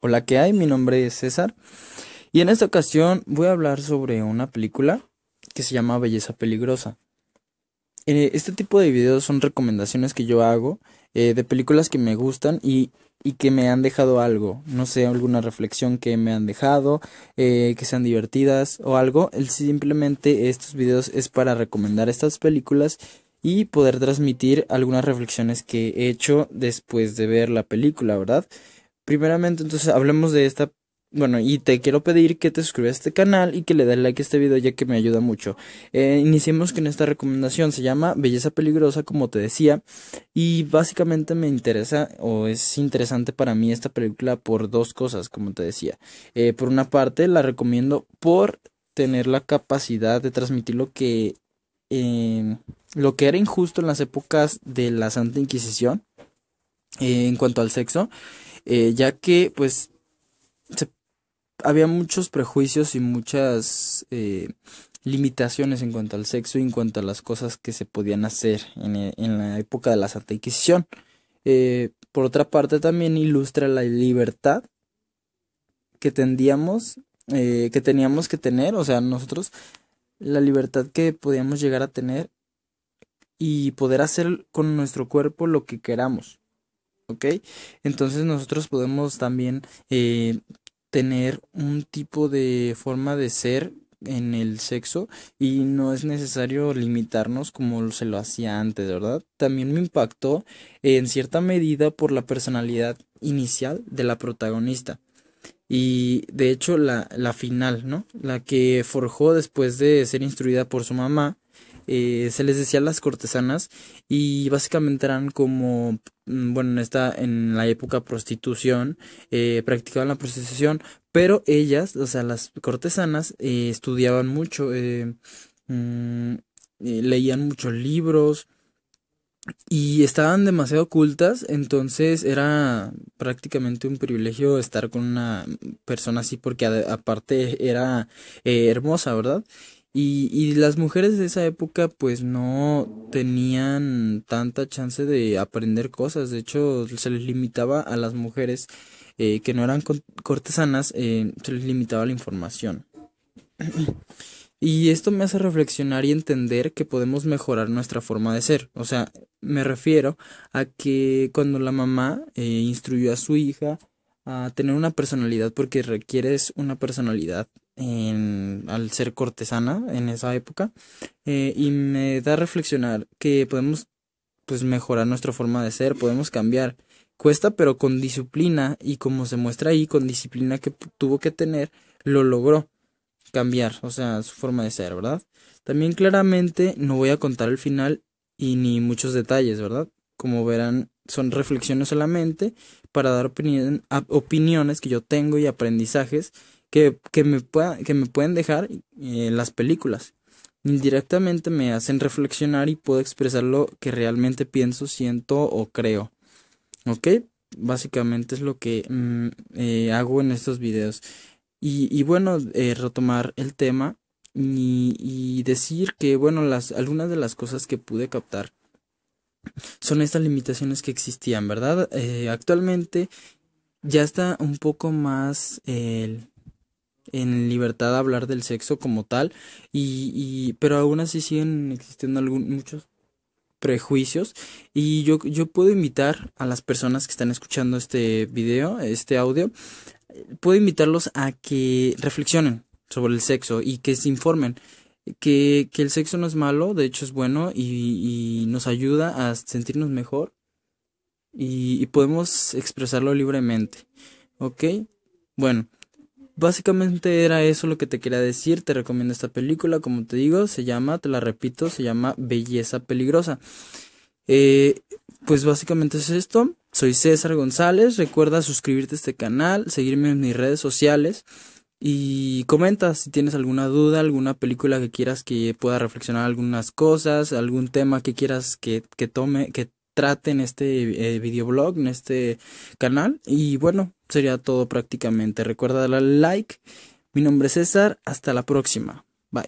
Hola, ¿qué hay? Mi nombre es César y en esta ocasión voy a hablar sobre una película que se llama Belleza Peligrosa. Eh, este tipo de videos son recomendaciones que yo hago eh, de películas que me gustan y, que me han dejado algo, no sé, alguna reflexión que me han dejado, eh, que sean divertidas o algo. Simplemente estos videos es para recomendar estas películas y poder transmitir algunas reflexiones que he hecho después de ver la película, ¿verdad? Primeramente, entonces hablemos de esta. Bueno, y te quiero pedir que te suscribas a este canal y que le des like a este video ya que me ayuda mucho. Eh, iniciemos con esta recomendación, se llama Belleza Peligrosa, como te decía, y básicamente me interesa o es interesante para mí esta película por dos cosas, como te decía. Eh, por una parte, la recomiendo por tener la capacidad de transmitir lo que, eh, lo que era injusto en las épocas de la Santa Inquisición en cuanto al sexo eh, ya que pues había muchos prejuicios y muchas eh, limitaciones en cuanto al sexo y en cuanto a las cosas que se podían hacer en, la época de la Santa Inquisición. Eh, por otra parte, también ilustra la libertad que tendíamos, que teníamos que tener, o sea, nosotros, la libertad que podíamos llegar a tener y poder hacer con nuestro cuerpo lo que queramos. ¿ok? Entonces nosotros podemos también eh, tener un tipo de forma de ser en el sexo y no es necesario limitarnos como se lo hacía antes, ¿verdad? También me impactó en cierta medida por la personalidad inicial de la protagonista y de hecho la, la final, ¿no? La que forjó después de ser instruida por su mamá eh, se les decía las cortesanas y básicamente eran como, mm, bueno, en, en la época prostitución, eh, practicaban la prostitución, pero ellas, o sea, las cortesanas eh, estudiaban mucho, mm, leían muchos libros, y estaban demasiado ocultas, entonces era prácticamente un privilegio estar con una persona así porque aparte era hermosa, ¿verdad? Y, las mujeres de esa época pues no tenían tanta chance de aprender cosas, de hecho se les limitaba a las mujeres eh, que no eran cortesanas, eh, se les limitaba la información. y esto me hace reflexionar y entender que podemos mejorar nuestra forma de ser. O sea, me refiero a que cuando la mamá eh, instruyó a su hija a tener una personalidad, porque requieres una personalidad en, al ser cortesana en esa época eh, y me da a reflexionar que podemos pues mejorar nuestra forma de ser, podemos cambiar. Cuesta, pero con disciplina y como se muestra ahí, con disciplina que tuvo que tener, lo logró cambiar, o sea, su forma de ser, ¿verdad? También claramente no voy a contar el final y ni muchos detalles, ¿verdad? Como verán, son reflexiones solamente para dar opiniones que yo tengo y aprendizajes que, me, pueda, que me pueden dejar eh, las películas. Indirectamente me hacen reflexionar y puedo expresar lo que realmente pienso, siento o creo. ¿Ok? Básicamente es lo que mm, eh, hago en estos videos. Y, bueno, eh, retomar el tema y, decir que, bueno, las, algunas de las cosas que pude captar son estas limitaciones que existían, ¿verdad? actualmente ya está un poco más en libertad a hablar del sexo como tal y, y pero aún así siguen existiendo algún, muchos prejuicios y yo, yo puedo invitar a las personas que están escuchando este video, este audio, puedo invitarlos a que reflexionen sobre el sexo y que se informen. Que, que el sexo no es malo, de hecho es bueno y, y nos ayuda a sentirnos mejor y, y podemos expresarlo libremente. ¿Ok? Bueno, Básicamente era eso lo que te quería decir, te recomiendo esta película, como te digo, se llama, te la repito, se llama Belleza Peligrosa. Eh, pues básicamente es esto, soy César González, recuerda suscribirte a este canal, seguirme en mis redes sociales y comenta si tienes alguna duda, alguna película que quieras que pueda reflexionar algunas cosas, algún tema que quieras que, que tome, que trate en este eh, videoblog, en este canal. Y bueno, sería todo prácticamente. Recuerda darle like. Mi nombre es César. Hasta la próxima. Bye.